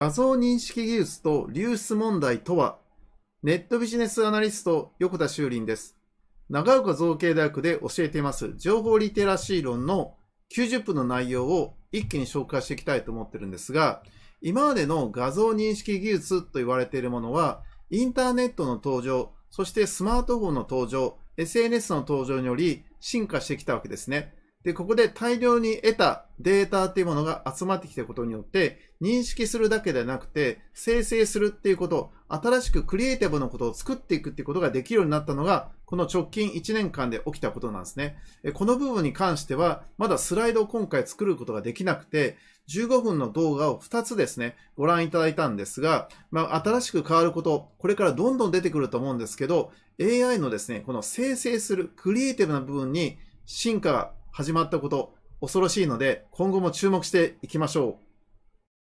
画像認識技術と流出問題とは、ネットビジネスアナリスト横田修林です。長岡造形大学で教えています、情報リテラシー論の90分の内容を一気に紹介していきたいと思ってるんですが、今までの画像認識技術と言われているものは、インターネットの登場、そしてスマートフォンの登場、SNS の登場により進化してきたわけですね。で、ここで大量に得たデータっていうものが集まってきたことによって、認識するだけでなくて、生成するっていうこと、新しくクリエイティブなことを作っていくっていうことができるようになったのが、この直近1年間で起きたことなんですね。この部分に関しては、まだスライドを今回作ることができなくて、15分の動画を2つですね、ご覧いただいたんですが、まあ、新しく変わること、これからどんどん出てくると思うんですけど、AI のですね、この生成するクリエイティブな部分に進化が始まったこと、恐ろしいので、今後も注目していきましょう。